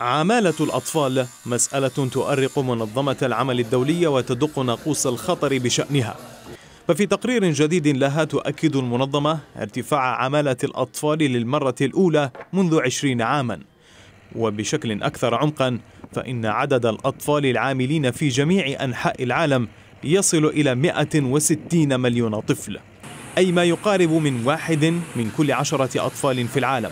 عمالة الأطفال مسألة تؤرق منظمة العمل الدولية وتدق ناقوس الخطر بشأنها ففي تقرير جديد لها تؤكد المنظمة ارتفاع عمالة الأطفال للمرة الأولى منذ عشرين عاماً وبشكل أكثر عمقاً فإن عدد الأطفال العاملين في جميع أنحاء العالم يصل إلى 160 مليون طفل أي ما يقارب من واحد من كل عشرة أطفال في العالم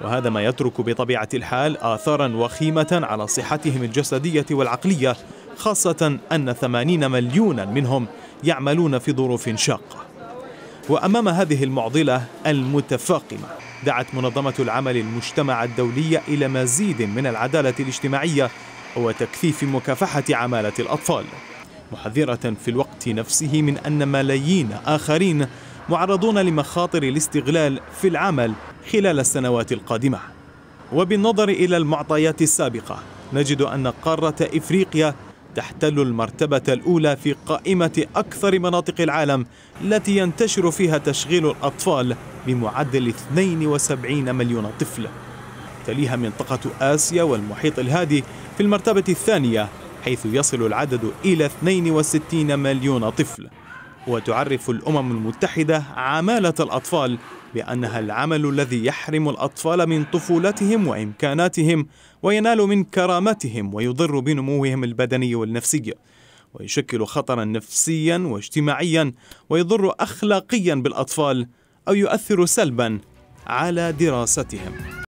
وهذا ما يترك بطبيعة الحال آثارا وخيمة على صحتهم الجسدية والعقلية خاصة أن 80 مليونا منهم يعملون في ظروف شاقة وأمام هذه المعضلة المتفاقمة دعت منظمة العمل المجتمع الدولية إلى مزيد من العدالة الاجتماعية وتكثيف مكافحة عمالة الأطفال محذرة في الوقت نفسه من أن ملايين آخرين معرضون لمخاطر الاستغلال في العمل خلال السنوات القادمة وبالنظر إلى المعطيات السابقة نجد أن قارة إفريقيا تحتل المرتبة الأولى في قائمة أكثر مناطق العالم التي ينتشر فيها تشغيل الأطفال بمعدل 72 مليون طفل تليها منطقة آسيا والمحيط الهادي في المرتبة الثانية حيث يصل العدد إلى 62 مليون طفل وتعرف الأمم المتحدة عمالة الأطفال بأنها العمل الذي يحرم الأطفال من طفولتهم وإمكاناتهم وينال من كرامتهم ويضر بنموهم البدني والنفسي ويشكل خطرا نفسيا واجتماعيا ويضر أخلاقيا بالأطفال أو يؤثر سلبا على دراستهم